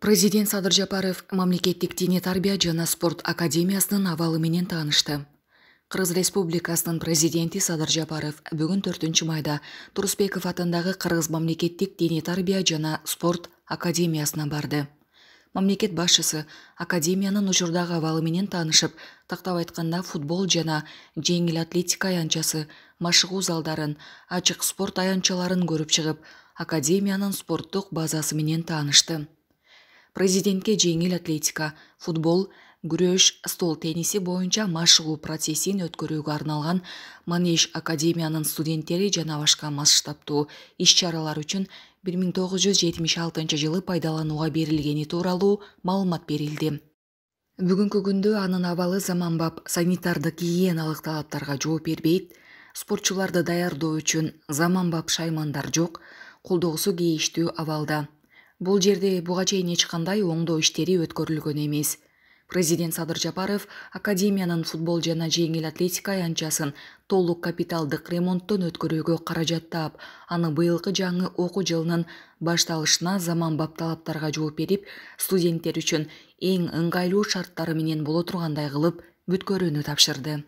президент садыр жапаров мемлекеттік дене тарбия жана спорт академиясының абалы менен Қырғыз республикасының республикасынын президенти садыр жапаров бүгүн төртүнчү майда турусбеков атындагы қырғыз мамлекеттик дене тарбия жана спорт академиясына барды мемлекет басшысы академияның ұжырдағы авалыменен танышып тақтап айтқанда футбол жана жеңіл атлетика аянчасы, машығу залдарын ачық спорт аянтчаларын көріп шығып академияның спорттық базасыменен танышты президентке жеңіл атлетика футбол күрөш стол тенниси боюнча машыгуу процессин өткөрүүгө арналган манеж академиянын студенттери жана башка масштабтуу иш чаралар үчүн бир миң тогуз жүз жетимиш алтынчы жылы пайдаланууга берилгени тууралуу маалымат берилди бүгүнкү күндө анын абалы заманбап санитардык гигиеналык талаптарга жооп бербейт спортчуларды даярдоо үчүн заманбап шаймандар жок колдогусу кейиштүү абалда бул жерде буга чейин эч кандай оңдоо иштери өткөрүлгөн эмес президент садыр жапаров академияның футбол жана жеңил атлетика аянтчасын толық капиталдық ремонттон өткіруге қаражаттап, аны быйылкы жаңы оқу жылының башталышына заман бапталаптарға жооп беріп, студенттер үшін ең ыңгайлуу шарттары менен боло тургандай кылып бүткөрүүнү тапшырды